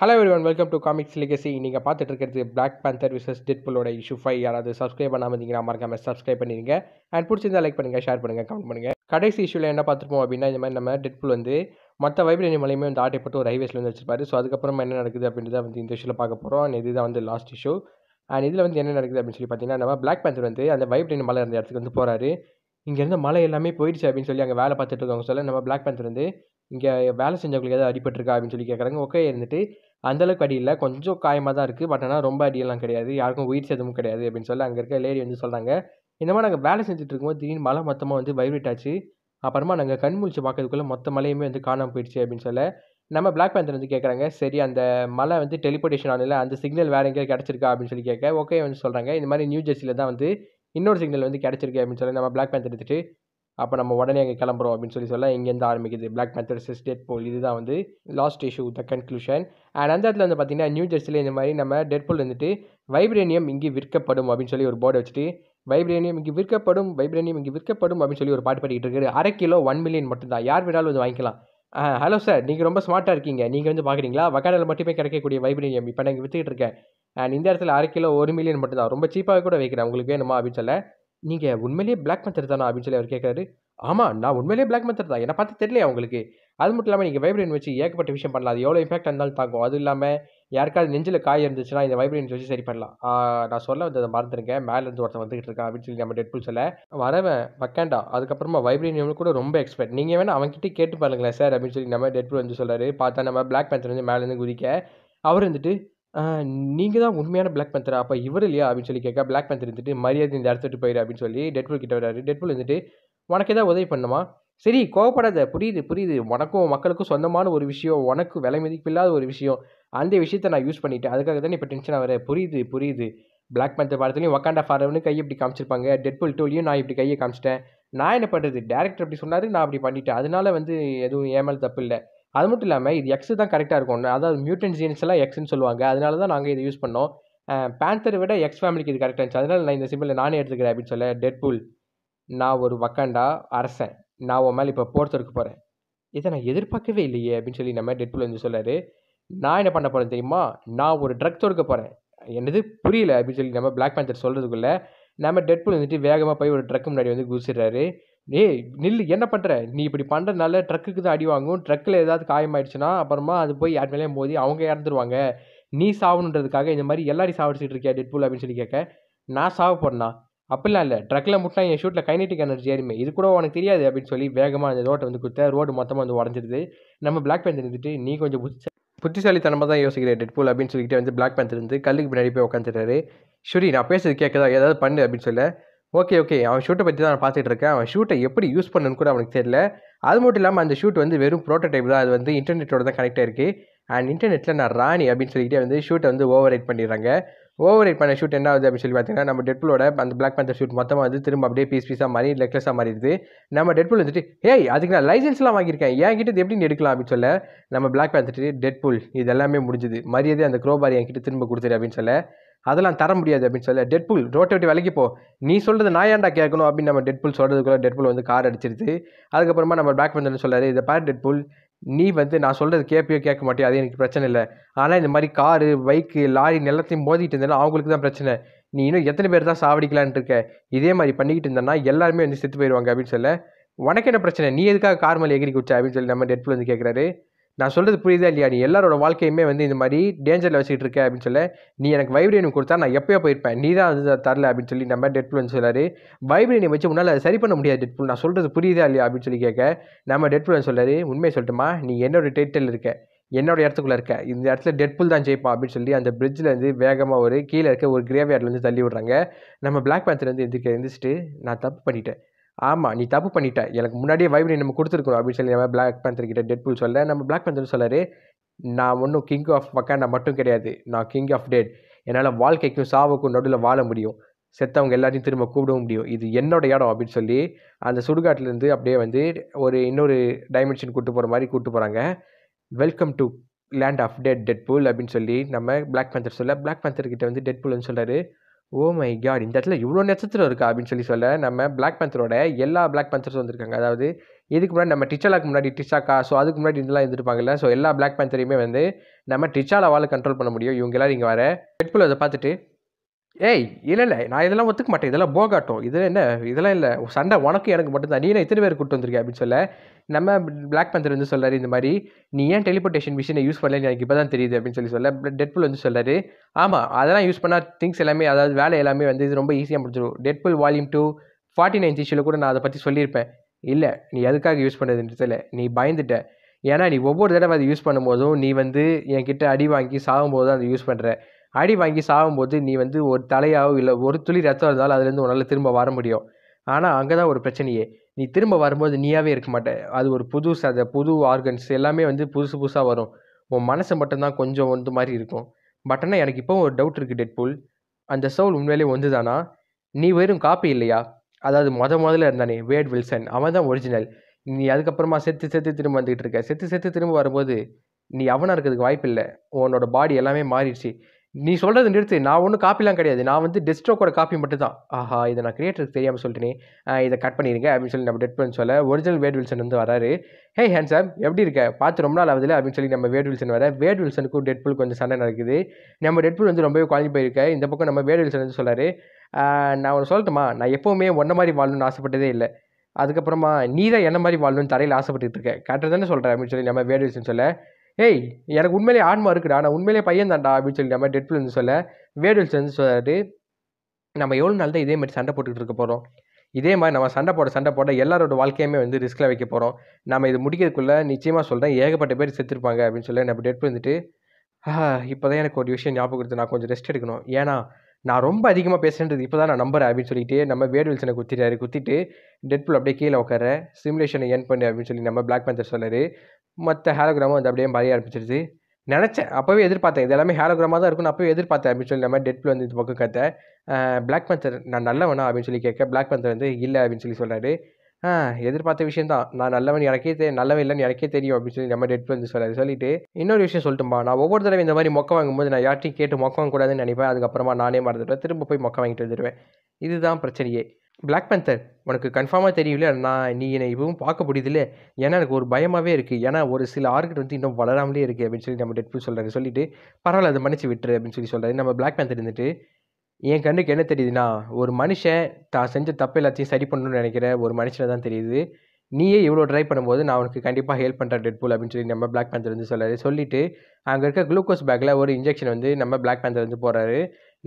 Hello everyone welcome to comics legacy நீங்கள் பார்த்துட்டு இருக்கிறது பிளாக் பேன்தர் விசஸ் டிட்புலோட இஷ்யூ ஃபைவ் யாராவது சப்ஸ்கிரைப் பண்ணாமல் இருந்தீங்கன்னா மறக்காமல் சப்ஸ்கிரைப் பண்ணிருங்க அண்ட் பிடிச்சிருந்தா லைக் பண்ணுங்கள் ஷேர் பண்ணுங்கள் கமெண்ட் பண்ணுங்கள் கடைசி இஷ்யூவில் என்ன பார்த்துருப்போம் அப்படின்னா இந்த மாதிரி நம்ம டெட்புல் வந்து மற்ற வைபிள் மலையுமே வந்து ஆட்டைப்பட்டு ஒரு ஹைவேஸில் வந்து வச்சிருப்பாரு ஸோ அதுக்கப்புறம் என்ன நடக்குது அப்படின்றத வந்து இந்த இஷ்யூவில் பார்க்க போகிறோம் அண்ட் இதுதான் வந்து லாஸ்ட் இஷ்யூ அண்ட் இதில் வந்து என்ன நடக்குது அப்படின்னு சொல்லி பார்த்தீங்கன்னா நம்ம பிளாக் பேந்தர் வந்து அந்த வைப்ரேன் மலை இருந்த இடத்துக்கு வந்து போகிறாரு இங்கேருந்து மலை எல்லாமே போயிடுச்சு அப்படின்னு சொல்லி அங்கே வேலை பார்த்துட்டு இருக்கவங்க சொல்ல நம்ம பிளாக் பேந்தர் வந்து இங்கே வேலை செஞ்சவங்களுக்கு ஏதாவது அடிபட்டிருக்கா அப்படின்னு சொல்லி கேட்குறாங்க ஓகே இருந்துட்டு அந்தளவுக்கு அடி இல்லை கொஞ்சம் காயமாக தான் இருக்குது பட் ஆனால் ரொம்ப அடியெல்லாம் கிடையாது யாருக்கும் உயிர் சேதமும் கிடையாது அப்படின்னு சொல்லி அங்கே இருக்க லேடி வந்து சொல்கிறாங்க இந்த மாதிரி நாங்கள் வேலை செஞ்சுட்டு இருக்கும்போது திடீர்னு மழை மொத்தமாக வந்து வைப்ரேட் ஆச்சு அப்புறமா நாங்கள் கண் முழிச்சு பார்க்கறதுக்குள்ளே மொத்த மலையுமே வந்து காணாமல் போயிடுச்சு அப்படின்னு சொல்ல நம்ம பிளாக் பேந்தர் வந்து கேட்குறாங்க சரி அந்த மலை வந்து டெலிபோர்டேஷன் ஆனால் அந்த சிக்னல் வேறு எங்கேயாவது கிடச்சிருக்கா அப்படின்னு சொல்லி கேட்க ஓகே வந்து சொல்கிறாங்க இந்த மாதிரி நியூ ஜெர்சியில் தான் வந்து இன்னொரு சிக்னல் வந்து கிடச்சிருக்கு அப்படின்னு சொல்லி நம்ம பிளாக் பேந்தர் எடுத்துகிட்டு அப்போ நம்ம உடனே அங்கே கிளம்புறோம் அப்படின்னு சொல்லி சொல்ல இங்கேருந்து ஆரம்பிக்குது பிளாக் மெத்தட்ஸ் டெட் போல் இதுதான் வந்து last issue the conclusion and அந்த இடத்துல வந்து பார்த்தீங்கன்னா நியூ ஜெர்சியில் இந்த மாதிரி நம்ம டெட் போல் இருந்துட்டு வைப்ரேனியம் இங்கே விற்கப்படும் அப்படின்னு சொல்லி ஒரு போர்டு வச்சுட்டு வைப்ரேனியம் இங்கே விற்கப்படும் வைப்ரேனியம் இங்கே விற்கப்படும் அப்படின்னு சொல்லி ஒரு பாட்டு பாடிக்கிட்டு இருக்காரு அரை கிலோ ஒன் மில்லியன் மட்டும்தான் யார் வேணாலும் வந்து வாங்கிக்கலாம் ஹலோ சார் நீங்கள் ரொம்ப ஸ்மார்ட்டாக இருக்கீங்க நீங்கள் வந்து பார்க்குறீங்களா வக்காடாவில் மட்டுமே கிடைக்கக்கூடிய வைப்ரேனியம் இப்போ நான் இங்கே விற்றுக்கிட்டு இருக்கேன் அண்ட் இந்த இடத்துல அரை கிலோ ஒரு மில்லியன் மட்டும்தான் ரொம்ப சீப்பாக கூட வைக்கிறேன் உங்களுக்கு வேணுமா அப்படின்னு சொல்ல நீங்கள் உண்மையிலேயே பிளாக் பந்தர் தானா அப்படின்னு சொல்லி அவர் கேட்குறாரு ஆமாம் நான் உண்மையிலேயே பிளாக் மெத்தர் தான் என்னை பார்த்து தெரியலையா உங்களுக்கு அது மட்டும் இல்லாமல் நீங்கள் வைப்ரேன் வச்சு ஏகப்பட்ட விஷயம் பண்ணலாம் அது எவ்வளோ இம்பாக்ட் இருந்தாலும் தாக்கும் அது இல்லாமல் யாருக்காவது நெஞ்சில் காய் இருந்துச்சுன்னா இந்த வைப்ரேன் வச்சு சரி பண்ணலாம் நான் சொல்ல மறந்துருக்கேன் மறந்துருங்க மேலேருந்து ஒருத்தன் வந்துகிட்டு இருக்கான் அப்படின்னு சொல்லி நம்ம டெட்புல் சொல்ல வரவன் வக்காண்டா அதுக்கப்புறமா வைப்ரேனியம் கூட ரொம்ப எக்ஸ்பெக்ட் நீங்கள் வேணால் அவன்கிட்ட கேட்டு பாருங்களேன் சார் அப்படின்னு சொல்லி நம்ம டெட் புல் வந்து சொல்கிறாரு பார்த்தா நம்ம பிளாக் மேத்தர் வந்து மேலேருந்து குதிக்க அவர் வந்துட்டு நீங்கள் தான் உண்மையான பிளாக் பேந்தர் அப்போ இவர் இல்லையா? அப்படின்னு சொல்லி கேட்க, பிளாக் பேந்தர் இருந்துட்டு, மரியாதை இந்த எடுத்துகிட்டு போயிடு போயிரு" அப்படின்னு சொல்லி டெட்ஃபுல் கிட்ட வராரு டெட்ஃபுல் இருந்துட்டு, "உனக்கு ஏதாவது உதவி பண்ணுமா "சரி கோவப்படாத. புரியுது, புரியுது. உனக்கும் மக்களுக்கும் சொந்தமான ஒரு விஷயம். உனக்கு விலை இல்லாத ஒரு விஷயம். அந்த விஷயத்தை நான் யூஸ் பண்ணிட்டேன். அதுக்காக தானே இப்போ டென்ஷன் ஆகுற. புரியுது, புரியுது." பிளாக் பேந்தர் படத்துலயும் வகாண்டா ஃபாரவனு கையை இப்படி காமிச்சிருப்பாங்க. டெட்ஃபுல் 2லயும் நான் இப்படி கையை காமிச்சிட்டேன். நான் என்ன பண்ணுறது டேரக்டர் அப்படி சொன்னார் நான் அப்படி பண்ணிட்டேன். அதனால வந்து எதுவும் என் தப்பு இல்லை அது மட்டும் இல்லாமல் இது எக்ஸ் தான் கரெக்டாக இருக்கும் அதாவது மியூட்டன் ஜீன்ஸ் எல்லாம் எக்ஸ்ன்னு சொல்லுவாங்க அதனால தான் நாங்கள் இதை யூஸ் பண்ணோம் பேந்தரை விட எக்ஸ் ஃபேமிலிக்கு இது கரெக்டாக இருந்துச்சு அதனால் நான் இந்த சிம்பிளை நானே எடுத்துக்கிறேன் அப்படின்னு சொல்ல டெட்புல் நான் ஒரு வக்காண்டா அரசன் நான் உன் மேலே இப்போ போர்த்தருக்கு போகிறேன் இதை நான் எதிர்பார்க்கவே இல்லையே அப்படின்னு சொல்லி நம்ம டெட்புல் வந்து சொல்லார் நான் என்ன பண்ண போகிறேன் தெரியுமா நான் ஒரு ட்ரக் தொடுக்க போகிறேன் என்னது புரியல அப்படின்னு சொல்லி நம்ம பிளாக் பேன்தர் சொல்கிறதுக்குள்ளே நம்ம டெட்புல் வந்துட்டு வேகமாக போய் ஒரு ட்ரக் முன்னாடி வந்து குதிச்சிடுறாரு ஏய் நில் என்ன பண்ணுற நீ இப்படி பண்ணுறதுனால ட்ரக்குக்கு தான் அடி வாங்கும் ட்ரக்கில் ஏதாவது காயமாயிடுச்சுன்னா அப்புறமா அது போய் யார் மேலேயும் போதி அவங்க இறந்துருவாங்க நீ சாகணுன்றதுக்காக இந்த மாதிரி எல்லாரையும் சாவடிச்சிட்டு இருக்கியா டெட் பூல் அப்படின்னு சொல்லி கேட்க நான் சாவ போடணா அப்படிலாம் இல்லை ட்ரக்கில் முட்டினா என் ஷூட்டில் கைனெட்டிக் எனர்ஜி ஏறுமே இது கூட உனக்கு தெரியாது அப்படின்னு சொல்லி வேகமாக அந்த ரோட்டை வந்து கொடுத்தா ரோடு மொத்தமாக வந்து உடஞ்சிருது நம்ம பிளாக் பேண்ட் இருந்துட்டு நீ கொஞ்சம் புத்தி புத்திசாலித்தனமாக தான் யோசிக்கிறேன் டெட்பூல் அப்படின்னு சொல்லிட்டு வந்து பிளாக் பேண்ட் இருந்து கல்லுக்கு பின்னாடி போய் உட்காந்துட்டாரு சரி நான் பேசுறது கேட்குதா ஏதாவது பண்ணு அப்படின்னு சொல்ல ஓகே ஓகே அவன் ஷூட்டை பற்றி தான் நான் பார்த்துட்டு இருக்கேன் அவன் ஷூட்டை எப்படி யூஸ் பண்ணணும்னு கூட அவனுக்கு தெரியல அது மட்டும் இல்லாமல் அந்த ஷூட் வந்து வெறும் ப்ரோட்டோடைப் தான் அது வந்து இன்டர்நெட்டோட தான் கனெக்ட் ஆயிருக்கு அண்ட் இன்டர்நெட்டில் நான் ராணி அப்படின்னு சொல்லிக்கிட்டே வந்து ஷூட்டை வந்து ஓவர் ரைட் பண்ணிடுறாங்க ஓவர் ரைட் பண்ண ஷூட் என்ன ஆகுது அப்படின்னு சொல்லி பார்த்தீங்கன்னா நம்ம டெட்புலோட அந்த பிளாக் பேந்தர் ஷூட் மொத்தமாக வந்து திரும்ப அப்படியே பீஸ் பீஸாக மாறி லெக்லெஸாக மாறிடுது நம்ம டெட்புல் வந்துட்டு ஏய் அதுக்கு நான் லைசன்ஸ்லாம் வாங்கியிருக்கேன் என் கிட்ட எப்படி எடுக்கலாம் அப்படின்னு சொல்ல நம்ம பிளாக் பேந்தர் டெட்புல் இது எல்லாமே முடிஞ்சுது மரியாதை அந்த க்ரோபார் என்கிட்ட திரும்ப கொடுத்துரு அப்படின்னு சொல்ல அதெல்லாம் தர முடியாது அப்படின்னு சொல்லி டெட்புல் ரோட்டை விட்டு விலைக்கு போ நீ சொல்கிறது நான் ஏன்டா கேட்கணும் அப்படின்னு நம்ம டெட்புல் சொல்கிறதுக்குள்ள டெட்புல் வந்து கார் அடிச்சிருச்சு அதுக்கப்புறமா நம்ம பேக் பண்ணு சொல்லாரு இதை பாரு டெட்புல் நீ வந்து நான் சொல்கிறது கேட்பியோ கேட்க மாட்டேன் அது எனக்கு பிரச்சனை இல்லை ஆனால் இந்த மாதிரி காரு பைக்கு லாரி எல்லாத்தையும் மோதிட்டு இருந்தாலும் அவங்களுக்கு தான் பிரச்சனை நீ இன்னும் எத்தனை பேர் தான் சாவடிக்கலான்ட்டு இருக்க இதே மாதிரி பண்ணிக்கிட்டு இருந்தேன்னா எல்லாருமே வந்து செத்து போயிடுவாங்க அப்படின்னு சொல்ல உனக்கு என்ன பிரச்சனை நீ எதுக்காக கார் மேலே எகிரி குடிச்சா அப்படின்னு சொல்லி நம்ம டெட்புல் வந்து கேட்குறாரு நான் சொல்கிறது புரியுதா இல்லையா நீ எல்லாரோட வாழ்க்கையுமே வந்து இந்த மாதிரி டேஞ்சரில் வச்சுக்கிட்டு இருக்க அப்படின்னு சொல்ல நீ எனக்கு வைப்ரேனியம் கொடுத்தா நான் எப்போயோ போயிருப்பேன் நீ தான் அது தரல அப்படின்னு சொல்லி நம்ம டெட்புல் வந்து சொல்கிறாரு வைப்ரேனியம் வச்சு உன்னால் சரி பண்ண முடியாது டெட்புல் நான் சொல்கிறது புரியுதா இல்லையா அப்படின்னு சொல்லி கேட்க நம்ம டெட்புல் சொல்கிறாரு உண்மையை சொல்லட்டுமா நீ என்னோட டேட்டில் இருக்க என்னோட இடத்துக்குள்ளே இருக்க இந்த இடத்துல டெட்புல் தான் ஜெயிப்பான் அப்படின்னு சொல்லி அந்த பிரிட்ஜில் வேகமாக ஒரு கீழே இருக்க ஒரு கிரேவியார்ட்லேருந்து தள்ளி விடுறாங்க நம்ம பிளாக் பேந்தர் வந்து எந்திரிக்க எந்திரிச்சிட்டு நான் தப்பு பண்ணிட்டேன் ஆமாம் நீ தப்பு பண்ணிட்ட எனக்கு முன்னாடியே வைப்ரே நம்ம கொடுத்துருக்கணும் அப்படின்னு சொல்லி நம்ம பிளாக் பேந்தர் கிட்ட பூல் சொல்ல நம்ம பிளாக் பேந்தர் சொல்லாரு நான் ஒன்றும் கிங் ஆஃப் வக்காண்டா மட்டும் கிடையாது நான் கிங் ஆஃப் டேட் என்னால் வாழ்க்கைக்கும் சாவுக்கும் நடுவில் வாழ முடியும் செத்தவங்க எல்லாத்தையும் திரும்ப கூப்பிட முடியும் இது என்னோட இடம் அப்படின்னு சொல்லி அந்த சுடுகாட்டிலேருந்து அப்படியே வந்து ஒரு இன்னொரு டைமென்ஷன் கூப்பிட்டு போகிற மாதிரி கூப்பிட்டு போகிறாங்க welcome to land of dead Deadpool அப்படின்னு சொல்லி நம்ம பிளாக் பேந்தர் சொல்ல பிளாக் பேந்தர் கிட்ட வந்து டெட் பூல்னு சொல்கிறாரு ஓ மை காட் இந்த இடத்துல இவ்வளோ நட்சத்திரம் இருக்கா அப்படின்னு சொல்லி சொல்ல நம்ம பிளாக் பேந்தரோட எல்லா பிளாக் பேந்தர்ஸ் வந்திருக்காங்க அதாவது இதுக்கு முன்னாடி நம்ம டிச்சாலாக்கு முன்னாடி டிச்சாக்கா ஸோ அதுக்கு முன்னாடி இதெல்லாம் இருந்துருப்பாங்கல்ல ஸோ எல்லா பிளாக் பேந்தரையுமே வந்து நம்ம டிச்சாலாவால் கண்ட்ரோல் பண்ண முடியும் இவங்க எல்லாரும் இங்கே வர பெட்புல் அதை பார்த்துட்டு ஏய் இல்லை இல்லை நான் இதெல்லாம் ஒத்துக்க மாட்டேன் இதெல்லாம் போகாட்டும் இதெல்லாம் என்ன இதெல்லாம் இல்லை சண்டை உனக்கு எனக்கு மட்டும்தான் நீ என்ன இத்தனை பேர் கூப்பிட்டு வந்திருக்கேன் அப்படின்னு சொல்ல நம்ம பிளாக் பந்தர் வந்து சொல்கிறார் இந்த மாதிரி நீ ஏன் டெலிபோர்டேஷன் மிஷினை யூஸ் பண்ணலன்னு எனக்கு இப்போ தான் தெரியுது அப்படின்னு சொல்லி சொல்ல டெட்புல் வந்து சொல்கிறாரு ஆமாம் அதெல்லாம் யூஸ் பண்ணால் திங்ஸ் எல்லாமே அதாவது வேலை எல்லாமே வந்து இது ரொம்ப ஈஸியாக முடிஞ்சிடும் Deadpool volume two forty nine இஷ்யூவில் கூட நான் அதை பற்றி சொல்லியிருப்பேன் இல்லை நீ எதுக்காக யூஸ் பண்ணதுன்றதில்ல நீ பயந்துட்ட ஏன்னா நீ ஒவ்வொரு தடவை அதை யூஸ் பண்ணும்போதும் நீ வந்து என்கிட்ட அடி வாங்கி சாகும்போது அதை யூஸ் பண்ணுற அடி வாங்கி சாகும்போது நீ வந்து ஒரு தலையாவோ இல்லை ஒரு துளி ரத்தம் இருந்தாலும் அதுலேருந்து உன்னால் திரும்ப வர முடியும் ஆனால் அங்கே தான் ஒரு பிரச்சனையே நீ திரும்ப வரும்போது நீயாவே இருக்க மாட்டேன் அது ஒரு புது சதை புது ஆர்கன்ஸ் எல்லாமே வந்து புதுசு புதுசாக வரும் உன் மனசு மட்டும்தான் கொஞ்சம் வந்து மாதிரி இருக்கும் பட் ஆனால் எனக்கு இப்போ ஒரு டவுட் இருக்குது டெட் புல் அந்த சவுல் உண்மையிலே வந்து தானா நீ வெறும் காப்பி இல்லையா அதாவது மொதல் முதல்ல இருந்தானே வேட் வில்சன் அவன் தான் ஒரிஜினல் நீ அதுக்கப்புறமா செத்து செத்து திரும்ப வந்துகிட்டு இருக்க செத்து செத்து திரும்ப வரும்போது நீ அவனாக இருக்கிறதுக்கு வாய்ப்பு இல்லை உன்னோட பாடி எல்லாமே மாறிடுச்சு நீ சொல்கிறது நிறுத்து நான் ஒன்றும் காப்பிலாம் கிடையாது நான் வந்து டெஸ்ட்ரோக்கோட காப்பி மட்டும் தான் ஆஹா இதை நான் கிரியேட்டருக்கு தெரியாமல் சொல்லிட்டேனே இதை கட் பண்ணிடுங்க அப்படின்னு சொல்லி நம்ம டெட் பண்ணி சொல்ல ஒரிஜினல் வேட் வில்சன் வந்து வராரு ஹே ஹேண்ட்ஸாம் எப்படி இருக்க பார்த்து ரொம்ப நாள் ஆகுதுல அப்படின்னு சொல்லி நம்ம வேட் வில்சன் வர வேட் வில்சனுக்கும் டெட்புல் கொஞ்சம் சண்டை நடக்குது நம்ம டெட்புல் வந்து ரொம்பவே குழந்தை போயிருக்க இந்த பக்கம் நம்ம வேட் வில்சன் வந்து சொல்லாரு நான் ஒன்று சொல்லட்டுமா நான் எப்போவுமே ஒன்ன மாதிரி வாழணும்னு ஆசைப்பட்டதே இல்லை அதுக்கப்புறமா நீ தான் என்ன மாதிரி வாழணும்னு தரையில் ஆசைப்பட்டு இருக்க தானே சொல்கிறேன் அப்படின்னு சொல்லி நம்ம வில்சன் சொல்ல ஏய் எனக்கு உண்மையிலே ஆன்மா இருக்குடா நான் உண்மையிலே பையன் தான்டா அப்படின்னு சொல்லி நம்ம டெட்பில் சொல்ல வேடுவல் வந்து சொல்லிட்டு நம்ம எவ்வளோ நாள் தான் இதே மாதிரி சண்டை போட்டுக்கிட்டு இருக்க போகிறோம் இதே மாதிரி நம்ம சண்டை போட சண்டை போட எல்லாரோட வாழ்க்கையுமே வந்து ரிஸ்கில் வைக்க போகிறோம் நம்ம இது முடிக்கிறதுக்குள்ளே நிச்சயமாக சொல்கிறேன் ஏகப்பட்ட பேர் செத்துருப்பாங்க அப்படின்னு சொல்லி நம்ம டெட் ஆஹா இப்போ தான் எனக்கு ஒரு விஷயம் ஞாபகம் கொடுத்து நான் கொஞ்சம் ரெஸ்ட் எடுக்கணும் ஏன்னா நான் ரொம்ப அதிகமாக பேசுகிறது இப்போ தான் நான் நம்புறேன் அப்படின்னு சொல்லிட்டு நம்ம வேடுவில்சனை குத்திட்டாரு குத்திட்டு புல் அப்படியே கீழே உட்கார சிமுலேஷனை என் பண்ணு அப்படின்னு சொல்லி நம்ம பிளாக் பேந்தர் சொல்லார் மற்ற ஹேலோகிராமும் வந்து அப்படியே மறைய ஆரம்பிச்சிருச்சு நினச்சேன் அப்போவே எதிர்பார்த்தேன் இது எல்லாமே ஹேலோகிராமாக தான் இருக்கும்னு அப்போவே எதிர்பார்த்தேன் அப்படின்னு சொல்லி நம்ம டெட்பில் வந்து இந்த பக்கம் கத்த பிளாக் பந்தர் நான் நல்லவனா அப்படின்னு சொல்லி கேட்க பிளாக் பந்தர் வந்து இல்லை அப்படின்னு சொல்லி சொல்கிறாரு எதிர்பார்த்த விஷயம் தான் நான் நல்லவன் எனக்கே தெரியும் நல்லவன் இல்லைன்னு எனக்கே தெரியும் அப்படின்னு சொல்லி நம்ம டெட் வந்து சொல்ல சொல்லிட்டு இன்னொரு விஷயம் சொல்லிட்டுமா நான் ஒவ்வொரு தடவை இந்த மாதிரி மொக்க வாங்கும்போது நான் யார்ட்டையும் கேட்டு மொக்க வாங்கக்கூடாதுன்னு நினைப்பேன் அதுக்கப்புறமா நானே மறந்துடுவேன் திரும்ப போய் மொக்க வாங்கிட்டு வந்துடுவேன் இதுதான் பிரச்சனையே பிளாக் பேந்தர் உனக்கு கன்ஃபார்மாக தெரியல நான் நீ என்னை இப்பவும் பார்க்க இல்லை ஏன்னா எனக்கு ஒரு பயமாகவே இருக்குது ஏன்னா ஒரு சில ஆர்கிட் வந்து இன்னும் வளராமலே இருக்குது அப்படின்னு சொல்லி நம்ம டெட் சொல்கிறாரு சொல்லிட்டு பரவாயில்ல அதை மன்னிச்சு விட்டுரு அப்படின்னு சொல்லி சொல்கிறாரு நம்ம பிளாக் பேந்தர் இருந்துட்டு என் கண்ணுக்கு என்ன தெரியுதுன்னா ஒரு மனுஷன் தான் செஞ்ச தப்பு எல்லாத்தையும் சரி பண்ணணும்னு நினைக்கிற ஒரு மனுஷனை தான் தெரியுது நீயே இவ்வளோ ட்ரை பண்ணும்போது நான் உனக்கு கண்டிப்பாக ஹெல்ப் பண்ணுறேன் டெட் பூல் அப்படின்னு சொல்லி நம்ம பிளாக் பேந்தர் வந்து சொல்கிறாரு சொல்லிவிட்டு அங்கே இருக்க குளுக்கோஸ் பேக்கில் ஒரு இன்ஜெக்ஷன் வந்து நம்ம பிளாக் பேந்தர் வந்து போகிறாரு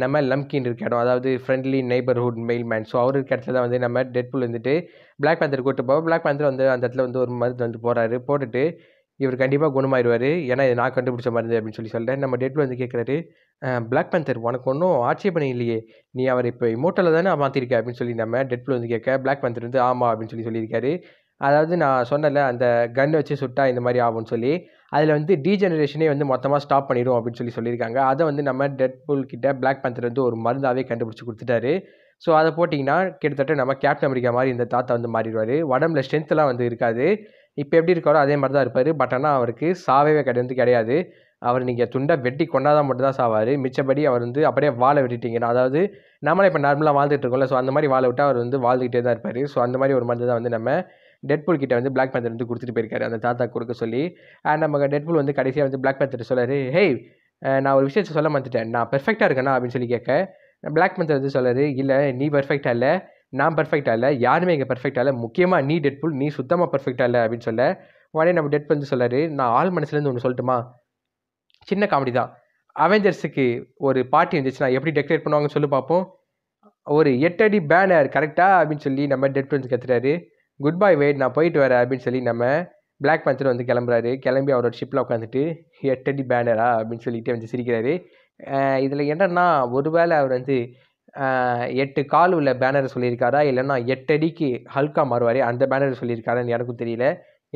நம்ம லம்கின் இருக்க இடம் அதாவது friendly neighbourhood mailman so அவர் இருக்க இடத்துல தான் வந்து நம்ம டெட்புல் வந்துட்டு பிளாக் பேந்தர் கூட்டு போவோம் பிளாக் பேந்தர் வந்து அந்த இடத்துல வந்து ஒரு மருந்து வந்து போகிறாரு போட்டுட்டு இவர் கண்டிப்பாக குணமாயிடுவார் ஏன்னா இது நான் கண்டுபிடிச்ச மருந்து அப்படின்னு சொல்லி சொல்லிட்டேன் நம்ம டேட்டில் வந்து கேட்குறாரு பிளாக் பேந்தர் உனக்கு ஒன்றும் ஆட்சேபனை இல்லையே நீ அவர் இப்போ இமோட்டலில் தானே மாற்றிருக்க அப்படின்னு சொல்லி நம்ம டெட்புல் வந்து கேட்க பிளாக் பேந்தர் வந்து ஆமாம் அப்படின்னு சொல்லி சொல்லியிருக்காரு அதாவது நான் சொன்னல அந்த கன் வச்சு சுட்டா இந்த மாதிரி ஆகும்னு சொல்லி அதில் வந்து டீஜெனரேஷனே வந்து மொத்தமாக ஸ்டாப் பண்ணிடும் அப்படின்னு சொல்லி சொல்லியிருக்காங்க அதை வந்து நம்ம டெட் புல் கிட்ட பிளாக் பந்தர் வந்து ஒரு மருந்தாகவே கண்டுபிடிச்சி கொடுத்துட்டாரு ஸோ அதை போட்டிங்கன்னா கிட்டத்தட்ட நம்ம கேப்டன் அமெரிக்கா மாதிரி இந்த தாத்தா வந்து மாறிடுவார் உடம்புல ஸ்ட்ரென்த்தெலாம் வந்து இருக்காது இப்போ எப்படி இருக்காரோ அதே மாதிரி தான் இருப்பார் பட் ஆனால் அவருக்கு சாவே கிடையாது கிடையாது அவர் நீங்கள் துண்டை வெட்டி கொண்டாதான் மட்டும்தான் சாவார் மிச்சப்படி அவர் வந்து அப்படியே வாழை விட்டுட்டிங்கன்னா அதாவது நம்மளே இப்போ நார்மலாக வாழ்ந்துட்டு இருக்கோம்ல ஸோ அந்த மாதிரி வாழை விட்டு அவர் வந்து வாழ்ந்துகிட்டே தான் இருப்பார் ஸோ அந்த மாதிரி ஒரு மருந்து தான் வந்து நம்ம டெட்பூல் கிட்ட வந்து பிளாக் பேந்தர் வந்து கொடுத்துட்டு போயிருக்காரு அந்த தாத்தா கொடுக்க சொல்லி அண்ட் நம்ம டெட்பூல் வந்து கடைசியாக வந்து பிளாக் பேந்தர் சொல்லாரு ஹேய் நான் ஒரு விஷயத்த சொல்ல மாட்டேன் நான் பெர்ஃபெக்டாக இருக்கேனா அப்படின்னு சொல்லி கேட்க பிளாக் பேந்தர் வந்து சொல்லாரு இல்லை நீ பெர்ஃபெக்டாக இல்லை நான் பெர்ஃபெக்டாக இல்லை யாருமே இங்கே பெர்ஃபெக்டாக இல்லை முக்கியமாக நீ டெட்புல் நீ சுத்தமாக பெர்ஃபெக்டாக இல்லை அப்படின்னு சொல்ல உடனே நம்ம டெட் வந்து சொல்லாரு நான் ஆள் மனசுலேருந்து ஒன்று சொல்லட்டுமா சின்ன காமெடி தான் அவெஞ்சர்ஸுக்கு ஒரு பார்ட்டி நான் எப்படி டெக்ரேட் பண்ணுவாங்கன்னு சொல்லி பார்ப்போம் ஒரு எட்டடி பேனர் கரெக்டாக அப்படின்னு சொல்லி நம்ம டெட் வந்து கற்றுறாரு குட் பாய் வெயிட் நான் போயிட்டு வரேன் அப்படின்னு சொல்லி நம்ம பிளாக் பேந்தர் வந்து கிளம்புறாரு கிளம்பி அவரோட ஷிப்பில் உட்காந்துட்டு எட்டடி பேனரா அப்படின்னு சொல்லிட்டு வந்து சிரிக்கிறாரு இதில் என்னென்னா ஒருவேளை அவர் வந்து எட்டு கால் உள்ள பேனரை சொல்லியிருக்காரா இல்லைன்னா எட்டடிக்கு ஹல்கா மாறுவார் அந்த பேனரை சொல்லியிருக்காரான்னு எனக்கும் தெரியல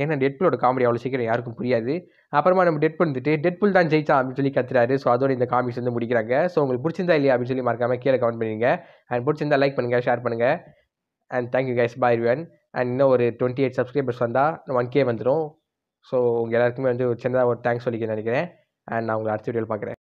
ஏன்னா டெட்புலோட காமெடி அவ்வளோ சீக்கிரம் யாருக்கும் புரியாது அப்புறமா நம்ம டெட் பண்ணிட்டு டெட்புல் தான் ஜெயிச்சா அப்படின்னு சொல்லி கத்துறாரு ஸோ அதோட இந்த காமிக்ஸ் வந்து முடிக்கிறாங்க ஸோ உங்களுக்கு பிடிச்சிருந்தா இல்லையா அப்படின்னு சொல்லி மறக்காமல் கீழே கமெண்ட் பண்ணுங்க அண்ட் பிடிச்சிருந்தா லைக் பண்ணுங்கள் ஷேர் பண்ணுங்கள் அண்ட் தேங்க்யூ கைஸ் பாய் ரிவன் அண்ட் இன்னும் ஒரு டுவெண்ட்டி எயிட் சப்ஸ்கிரைபர்ஸ் வந்தால் ஒன் கே வந்துடும் ஸோ உங்கள் எல்லாருக்குமே வந்து ஒரு சின்னதாக ஒரு தேங்க்ஸ் சொல்லிக்க நினைக்கிறேன் அண்ட் நான் உங்களை அடுத்த வீடியோவில் பார்க்குறேன்